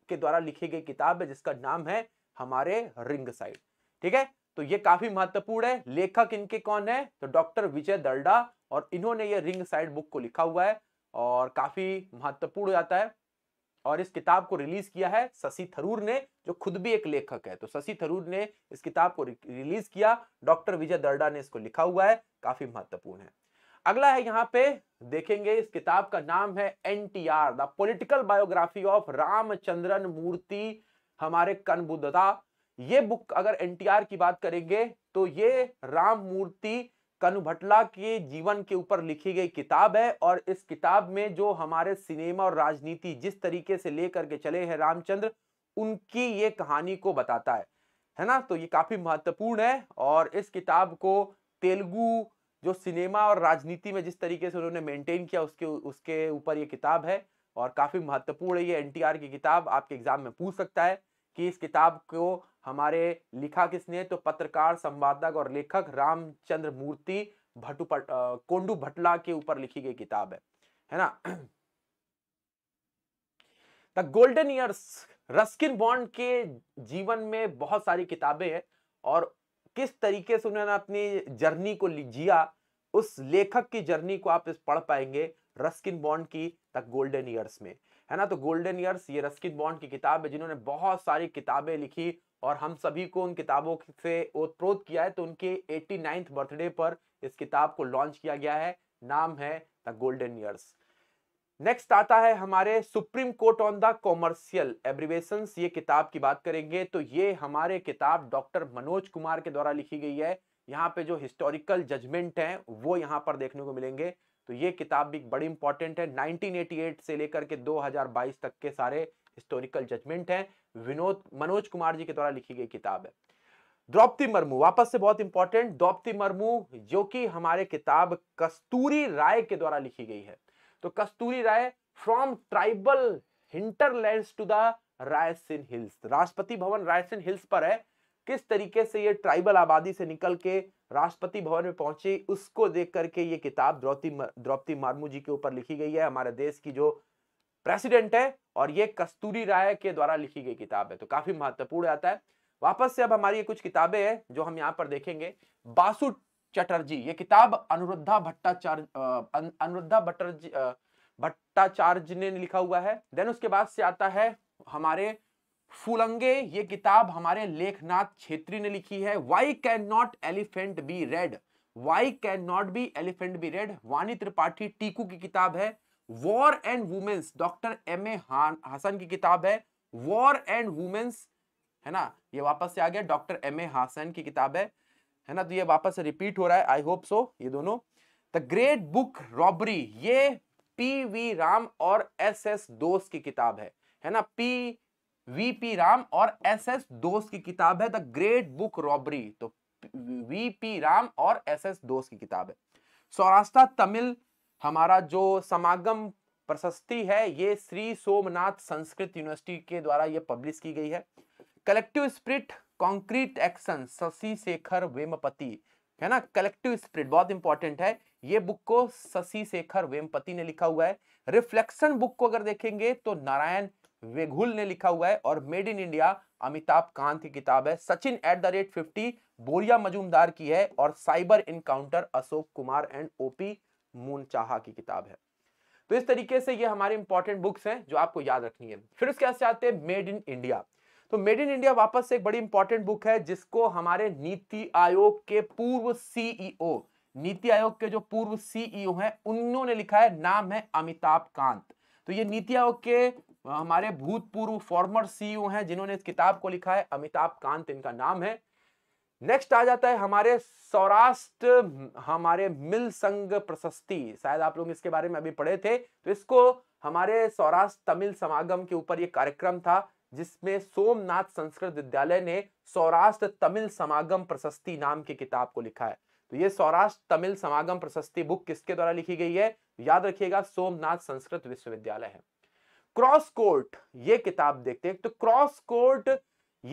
के द्वारा लिखी गई किताब है जिसका नाम है हमारे रिंग साइड ठीक है तो ये काफी महत्वपूर्ण है लेखक इनके कौन है तो डॉक्टर विजय दर्डा और इन्होंने ये रिंग साइड बुक को लिखा हुआ है और काफी महत्वपूर्ण जाता है और इस किताब को रिलीज किया है शशि थरूर ने जो खुद भी एक लेखक है तो शशि थरूर ने इस किताब को रिलीज किया डॉक्टर विजय दर्डा ने इसको लिखा हुआ है काफी महत्वपूर्ण है अगला है यहाँ पे देखेंगे इस किताब का नाम है N T R the political biography of Ramachandran Murthy हमारे कनबुद्धता ये बुक अगर एन टी आर की बात करेंगे तो ये राम मूर्ति कनुभटला के जीवन के ऊपर लिखी गई किताब है और इस किताब में जो हमारे सिनेमा और राजनीति जिस तरीके से लेकर के चले हैं रामचंद्र उनकी ये कहानी को बताता है है ना तो ये काफ़ी महत्वपूर्ण है और इस किताब को तेलुगु जो सिनेमा और राजनीति में जिस तरीके से उन्होंने मेंटेन किया उसके उसके ऊपर ये किताब है और काफ़ी महत्वपूर्ण है ये एन की किताब आपके एग्जाम में पूछ सकता है कि इस किताब को हमारे लिखा किसने तो पत्रकार संवादक और लेखक रामचंद्र मूर्ति भटू पट, कोंडू भटला के ऊपर लिखी गई किताब है है ना the golden years Ruskin Bond के जीवन में बहुत सारी किताबें हैं और किस तरीके से उन्होंने अपनी जर्नी को जिया उस लेखक की जर्नी को आप इस पढ़ पाएंगे रस्किन बॉन्ड की तक गोल्डन ईयर्स में है ना तो गोल्डन ईयर्स ये रस्किन बॉन्ड की किताब है जिन्होंने बहुत सारी किताबें लिखी और हम सभी को उन किताबों से ओतप्रोत किया है तो उनके एट्टी बर्थडे पर इस किताब को लॉन्च किया गया है नाम है द गोल्डन ईयर्स नेक्स्ट आता है हमारे supreme court on the commercial arbitration ये किताब की बात करेंगे तो ये हमारे किताब डॉक्टर मनोज कुमार के द्वारा लिखी गई है यहाँ पे जो हिस्टोरिकल जजमेंट है वो यहाँ पर देखने को मिलेंगे तो ये किताब भी बड़ी इंपॉर्टेंट है 1988 से लेकर के 2022 तक के सारे हिस्टोरिकल जजमेंट हैं विनोद मनोज कुमार जी के द्वारा लिखी गई किताब है द्रौपदी मर्मू वापस से बहुत इंपॉर्टेंट द्रौपदी मर्मू जो कि हमारे किताब कस्तूरी राय के द्वारा लिखी गई है तो Kasturi Ray from tribal hinterland to the Raisina hills Rashtrapati Bhavan Raisen hills पर है किस तरीके से ये ट्राइबल आबादी से निकल के राष्ट्रपति भवन में पहुंची उसको देख करके ये किताब द्रौपदी द्रौपदी मार्मू जी के ऊपर लिखी गई है हमारे देश की जो प्रेसिडेंट है और ये कस्तूरी राय के द्वारा लिखी गई किताब है तो काफी महत्वपूर्ण आता है वापस से अब हमारी कुछ किताबें हैं जो हम यहाँ पर देखेंगे बासु चटर्जी ये किताब अनुरुद्धा भट्टाचार्य अनुरुद्धा भट्टर्जी भट्टाचार्य ने लिखा हुआ है देन उसके बाद से आता है हमारे फुलंगे ये किताब हमारे लेखनाथ छेत्री ने लिखी है why can not elephant be red why can not be elephant be red Vani Tripathi Tikoo की किताब है war and women's doctor M A Hasan की किताब है वॉर एंड वुमेन्स है ना ये वापस से आ गया डॉक्टर एम ए हसन की किताब है है ना तो ये वापस रिपीट हो रहा है आई होप सो ये दोनों द ग्रेट बुक रॉबरी ये पी वी राम और एस एस दोस्त की किताब है है ना पी वी पी राम और एस एस दोस्त की किताब है द ग्रेट बुक रॉबरी तो वी पी राम और एस एस दोस्त की किताब है सौराष्ट्र तमिल हमारा जो समागम प्रशस्ति है ये श्री सोमनाथ संस्कृत यूनिवर्सिटी के द्वारा ये पब्लिश की गई है collective spirit concrete action Shashi Shekhar Vempati है ना कलेक्टिव स्प्रिट बहुत इंपॉर्टेंट है ये बुक को शशि शेखर वेमपति ने लिखा हुआ है रिफ्लेक्शन बुक को अगर देखेंगे तो नारायण वेघुल ने लिखा हुआ है और made in India Amitabh Kant की किताब है Sachin at the rate fifty Boria Majumdar की है और cyber encounter Ashok Kumar and OP Manocha की किताब है तो इस तरीके से ये हमारे इंपॉर्टेंट बुक्स हैं जो आपको याद रखनी है फिर उसके से आते हैं मेड इन इंडिया तो मेड इन इंडिया वापस से एक बड़ी इंपॉर्टेंट बुक है जिसको हमारे नीति आयोग के पूर्व सीईओ e नीति आयोग के जो पूर्व सीईओ e हैं उन्होंने लिखा है नाम है अमिताभ कांत तो ये नीति आयोग के हमारे भूतपूर्व फॉर्मर सीईओ e हैं जिन्होंने इस किताब को लिखा है अमिताभ कांत इनका नाम है नेक्स्ट आ जाता है हमारे सौराष्ट्र हमारे मिल संघ प्रशस्ति शायद आप लोग इसके बारे में अभी पढ़े थे तो इसको हमारे सौराष्ट्र तमिल समागम के ऊपर ये कार्यक्रम था जिसमें सोमनाथ संस्कृत विद्यालय ने सौराष्ट्र तमिल समागम प्रशस्ति नाम की किताब को लिखा है तो ये सौराष्ट्र तमिल समागम प्रशस्ति बुक किसके द्वारा लिखी गई है याद रखिएगा सोमनाथ संस्कृत विश्वविद्यालय है क्रॉस कोर्ट ये किताब देखते हैं तो क्रॉस कोर्ट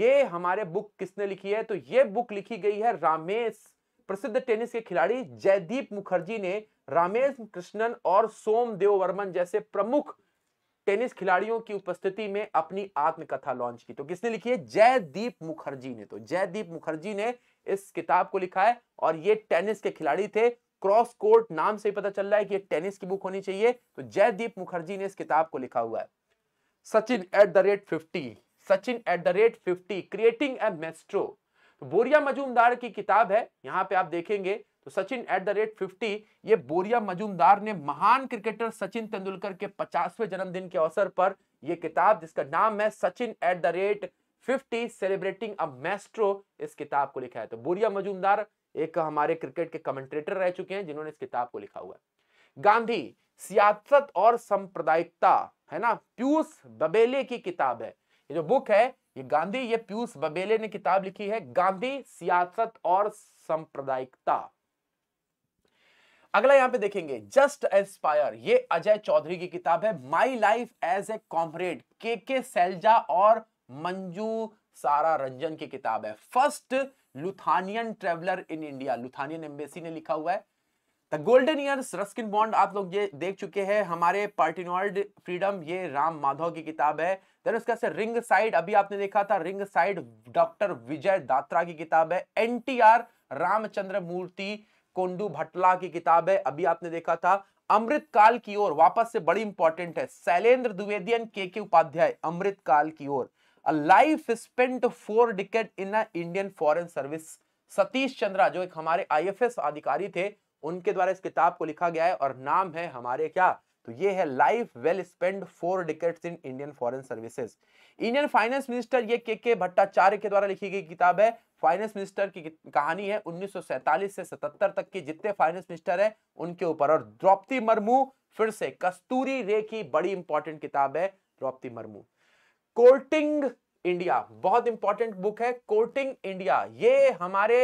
ये हमारे बुक किसने लिखी है तो ये बुक लिखी गई है रामेश प्रसिद्ध टेनिस के खिलाड़ी जयदीप मुखर्जी ने रामेश कृष्णन और सोमदेव वर्मन जैसे प्रमुख टेनिस खिलाड़ियों की उपस्थिति में अपनी आत्मकथा लॉन्च की तो किसने लिखी है जयदीप मुखर्जी ने तो जयदीप मुखर्जी ने इस किताब को लिखा है और ये टेनिस के खिलाड़ी थे क्रॉस कोर्ट नाम से ही पता चल रहा है कि ये टेनिस की बुक होनी चाहिए तो जयदीप मुखर्जी ने इस किताब को लिखा हुआ है Sachin at the rate fifty Sachin at the rate fifty creating a maestro Boria Majumdar की किताब है यहाँ पे आप देखेंगे तो Sachin at the rate fifty ये बोरिया मजूमदार ने महान क्रिकेटर सचिन तेंदुलकर के पचासवें जन्मदिन के अवसर पर यह किताब जिसका नाम है Sachin at the rate fifty celebrating a maestro इस किताब को लिखा है तो बोरिया मजूमदार एक हमारे क्रिकेट के कमेंट्रेटर रह चुके हैं जिन्होंने इस किताब को लिखा हुआ है गांधी सियासत और संप्रदायिकता है ना पीयूष बबेले की किताब है ये जो बुक है ये गांधी ये पीयूष बबेले ने किताब लिखी है गांधी सियासत और संप्रदायिकता अगला यहां पे देखेंगे जस्ट एस्पायर ये अजय चौधरी की किताब है my life as a comrade K K Selja और मंजू सारा रंजन की किताब है first Lithuanian traveller in India Lithuanian embassy ने लिखा हुआ है the golden years Ruskin Bond आप लोग ये देख चुके हैं हमारे पार्टिनॉर्ड फ्रीडम ये राम माधव की किताब है देन उसके से रिंग साइड अभी आपने देखा था ring side doctor Vijay Datra की किताब है एनटीआर रामचंद्र मूर्ति कोंडू भटला की किताब है अभी आपने देखा था अमृत काल की ओर वापस से बड़ी इंपॉर्टेंट है शैलेंद्र द्विवेदियन के के उपाध्याय अमृत काल की ओर life spent four decade in Indian foreign service Satish Chandra जो एक हमारे आईएफएस अधिकारी थे उनके द्वारा इस किताब को लिखा गया है और नाम है हमारे क्या तो ये है life well spend four decades in Indian foreign services Indian finance minister ये के के भट्टाचार्य के द्वारा लिखी गई किताब है फाइनेंस मिनिस्टर की कहानी है 1947 से 77 तक के जितने फाइनेंस मिनिस्टर हैं उनके ऊपर और द्रौपदी मर्मू फिर से कस्तूरी रे की बड़ी इंपॉर्टेंट किताब है द्रौपदी मर्मू कोर्टिंग इंडिया बहुत इंपॉर्टेंट बुक है कोर्टिंग इंडिया ये हमारे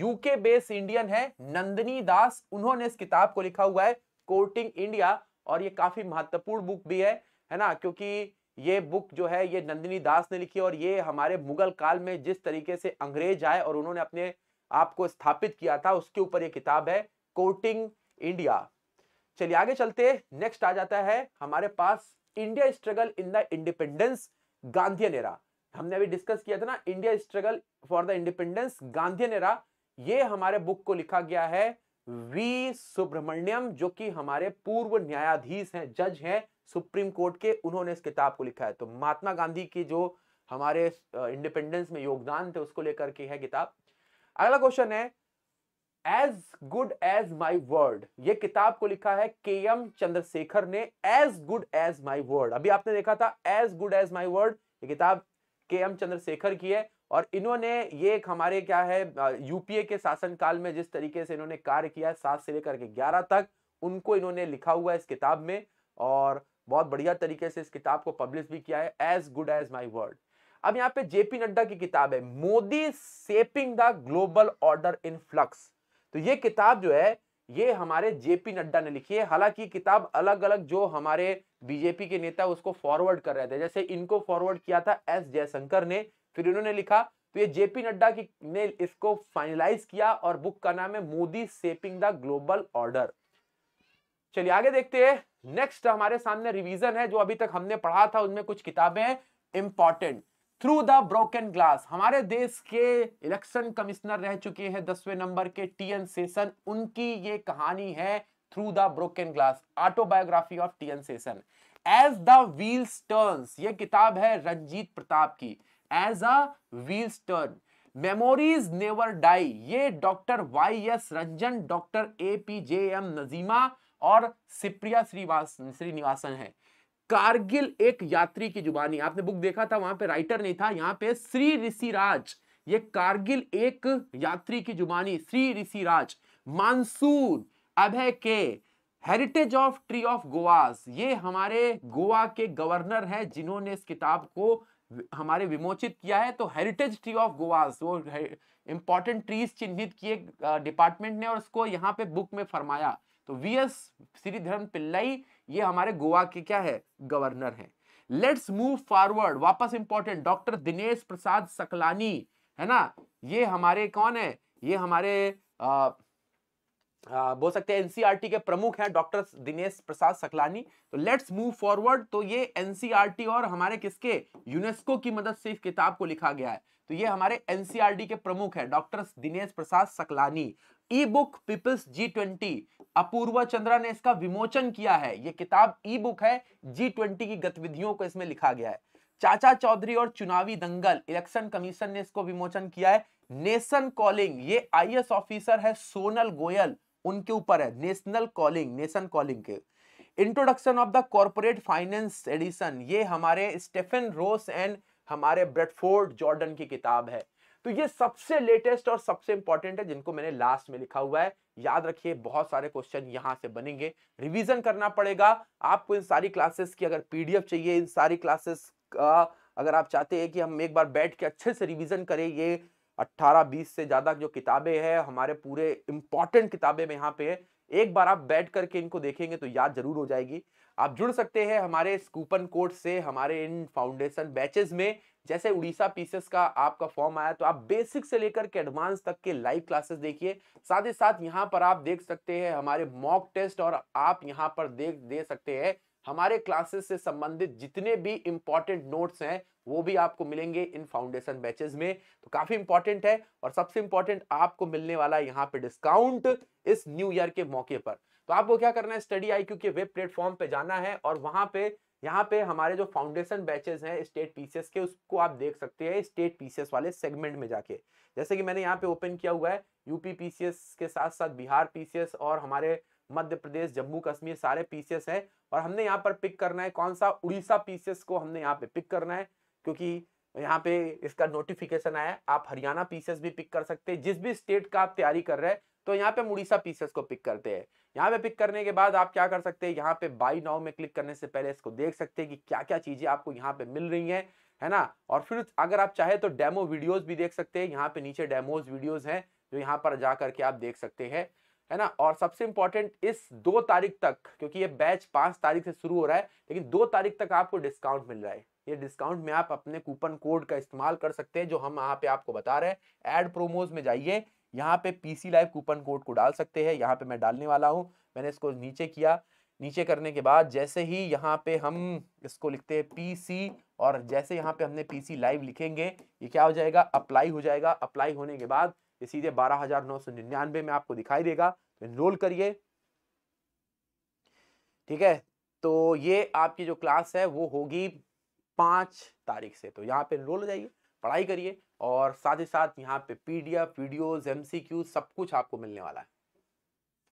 यूके बेस्ड इंडियन है नंदनी दास उन्होंने इस किताब को लिखा हुआ है कोर्टिंग इंडिया और ये काफी महत्वपूर्ण बुक भी है है ना क्योंकि ये बुक जो है ये नंदिनी दास ने लिखी और ये हमारे मुगल काल में जिस तरीके से अंग्रेज आए और उन्होंने अपने आप को स्थापित किया था उसके ऊपर ये किताब है कोटिंग इंडिया चलिए आगे चलते नेक्स्ट आ जाता है हमारे पास India struggle in the independence Gandhian era हमने अभी डिस्कस किया था ना India struggle for the independence Gandhian era ये हमारे बुक को लिखा गया है वी सुब्रमण्यम जो कि हमारे पूर्व न्यायाधीश हैं जज हैं सुप्रीम कोर्ट के उन्होंने इस किताब को लिखा है तो महात्मा गांधी की जो हमारे इंडिपेंडेंस में योगदान थे उसको लेकर के है किताब अगला क्वेश्चन है as good as my word ये किताब को लिखा है के एम चंद्रशेखर ने as good as my word अभी आपने देखा था as good as my word ये किताब के एम चंद्रशेखर की है और इन्होंने ये एक हमारे क्या है यूपीए के शासनकाल में जिस तरीके से इन्होंने कार्य किया है सात से लेकर के ग्यारह तक उनको इन्होंने लिखा हुआ है इस किताब में और बहुत बढ़िया तरीके से इस किताब को पब्लिश भी किया है as good as my world अब यहाँ पे जेपी नड्डा की किताब है Modi shaping the global order in flux तो ये किताब जो है ये हमारे जेपी नड्डा ने लिखी है हालांकि किताब अलग अलग जो हमारे बीजेपी के नेता उसको फॉरवर्ड कर रहे थे जैसे इनको फॉरवर्ड किया था एस जयशंकर ने फिर इन्होंने लिखा तो ये जेपी नड्डा की ने इसको फाइनलाइज किया और बुक का नाम है Modi shaping the global order चलिए आगे देखते हैं नेक्स्ट हमारे सामने रिवीजन है जो अभी तक हमने पढ़ा था उनमें कुछ किताबें important through the broken glass हमारे देश के इलेक्शन कमिश्नर रह चुके हैं दसवें नंबर के टी एन सेशन उनकी ये कहानी है through the broken glass autobiography of T N Seshan as the wheels ये किताब है रंजीत प्रताप की as a wheel turns memories never die ये doctor Y S Ranjan doctor A P J M Nazeema और सिप्रिया श्रीवास श्रीनिवासन है कारगिल एक यात्री की जुबानी आपने बुक देखा था वहां पे राइटर नहीं था यहाँ पे श्री ऋषिराज ये कारगिल एक यात्री की जुबानी Shri Rishiraj monsoon Abhay K heritage of tree of Goa's ये हमारे गोवा के गवर्नर हैं जिन्होंने इस किताब को हमारे विमोचित किया है तो हेरिटेज ट्री ऑफ गोवास वो इंपॉर्टेंट ट्रीज चिन्हित किए डिपार्टमेंट ने और उसको यहाँ पे बुक में फरमाया तो वी एस श्रीधरन पिल्लई ये हमारे गोवा के क्या है गवर्नर है लेट्स मूव फॉरवर्ड वापस इंपॉर्टेंट डॉक्टर दिनेश प्रसाद सकलानी है ना ये हमारे कौन है ये हमारे आ, बोल सकते हैं एनसीआरटी e के प्रमुख हैं डॉक्टर दिनेश प्रसाद सकलानी तो लेट्स मूव फॉरवर्ड तो ये एनसीआर e और हमारे किसके यूनेस्को की मदद से इस किताब को लिखा गया है तो ये हमारे एनसीआर e के प्रमुख हैं doctor Dinesh Prasad Saklani e book people's G twenty Apoorv Chandra ने इसका विमोचन किया है ये किताब ई बुक है जी ट्वेंटी की गतिविधियों को इसमें लिखा गया है चाचा चौधरी और चुनावी दंगल इलेक्शन कमीशन ने इसको विमोचन किया है नेशन कॉलिंग ये आईएएस ऑफिसर है सोनल गोयल उनके ऊपर है नेशनल कॉलिंग नेशन कॉलिंग के introduction of the corporate finance edition ये हमारे स्टेफन रोस एंड हमारे ब्रेडफोर्ड जॉर्डन की किताब है तो ये सबसे लेटेस्ट और सबसे इंपॉर्टेंट है जिनको मैंने लास्ट में लिखा हुआ है याद रखिए बहुत सारे क्वेश्चन यहाँ से बनेंगे रिवीजन करना पड़ेगा आपको इन सारी क्लासेस की अगर पीडीएफ चाहिए इन सारी क्लासेस का अगर आप चाहते हैं कि हम एक बार बैठ के अच्छे से रिवीजन करें ये अट्ठारह बीस से ज़्यादा जो किताबें हैं हमारे पूरे इंपॉर्टेंट किताबें में यहाँ पे है एक बार आप बैठ करके इनको देखेंगे तो याद जरूर हो जाएगी आप जुड़ सकते हैं हमारे स्कूपन कोड से हमारे इन फाउंडेशन बैचेस में जैसे उड़ीसा पीसेस का आपका फॉर्म आया तो आप बेसिक से लेकर के एडवांस तक के लाइव क्लासेस देखिए साथ ही साथ यहाँ पर आप देख सकते हैं हमारे मॉक टेस्ट और आप यहाँ पर देख दे सकते हैं हमारे क्लासेस से संबंधित जितने भी इंपॉर्टेंट नोट्स हैं वो भी आपको मिलेंगे इन फाउंडेशन बैचेस में तो काफी इंपॉर्टेंट है और सबसे इंपॉर्टेंट आपको मिलने वाला यहाँ पे डिस्काउंट इस न्यू ईयर के मौके पर तो आपको क्या करना है स्टडी आई के वेब प्लेटफॉर्म पे जाना है और वहां पे यहाँ पे हमारे जो फाउंडेशन बैचेस हैं स्टेट पीसीएस के उसको आप देख सकते हैं स्टेट पीसीएस वाले सेगमेंट में जाके जैसे कि मैंने यहाँ पे ओपन किया हुआ है यूपी पीसीएस के साथ साथ बिहार पीसीएस और हमारे मध्य प्रदेश जम्मू कश्मीर सारे पीसीएस हैं और हमने यहाँ पर पिक करना है कौन सा उड़ीसा पीसीएस को हमने यहाँ पे पिक करना है क्योंकि यहाँ पे इसका नोटिफिकेशन आया आप हरियाणा पीसेस भी पिक कर सकते हैं जिस भी स्टेट का आप तैयारी कर रहे हैं तो यहाँ पे हम उड़ीसा पीसेस को पिक करते हैं यहाँ पे पिक करने के बाद आप क्या कर सकते हैं यहाँ पे बाई नाउ में क्लिक करने से पहले इसको देख सकते हैं कि क्या क्या चीजें आपको यहाँ पे मिल रही है है ना और फिर अगर आप चाहे तो डेमो वीडियोस भी देख सकते हैं यहाँ पे नीचे डेमोज वीडियोस हैं जो यहाँ पर जा करके आप देख सकते हैं है ना और सबसे इंपॉर्टेंट इस दो तारीख तक क्योंकि ये बैच पांच तारीख से शुरू हो रहा है लेकिन दो तारीख तक आपको डिस्काउंट मिल रहा है ये डिस्काउंट में आप अपने कूपन कोड का इस्तेमाल कर सकते हैं जो हम यहाँ पे आपको बता रहे हैं एड प्रोमोज में जाइए यहाँ पे पीसी लाइव कूपन कोड को डाल सकते हैं यहाँ पे मैं डालने वाला हूँ मैंने इसको नीचे किया नीचे करने के बाद जैसे ही यहाँ पे हम इसको लिखते हैं पीसी और जैसे यहाँ पे हमने पीसी लाइव लिखेंगे ये क्या हो जाएगा अप्लाई हो जाएगा अप्लाई होने के बाद ये सीधे बारह हजार नौ सौ निन्यानवे में आपको दिखाई देगा इनरोल करिए ठीक है तो ये आपकी जो क्लास है वो होगी पाँच तारीख से तो यहाँ पे इनरोल हो जाइए पढ़ाई करिए और साथ ही साथ यहाँ पे पीडीएफ वीडियोस एमसीक्यू सब कुछ आपको मिलने वाला है